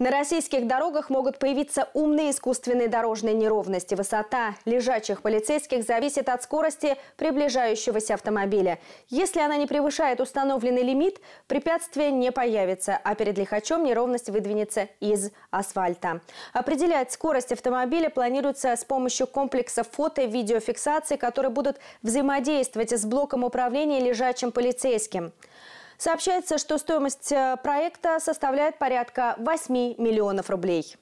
На российских дорогах могут появиться умные искусственные дорожные неровности. Высота лежачих полицейских зависит от скорости приближающегося автомобиля. Если она не превышает установленный лимит, препятствие не появится, а перед лихачом неровность выдвинется из асфальта. Определять скорость автомобиля планируется с помощью комплекса фото- и видеофиксации, которые будут взаимодействовать с блоком управления лежачим полицейским. Сообщается, что стоимость э, проекта составляет порядка 8 миллионов рублей.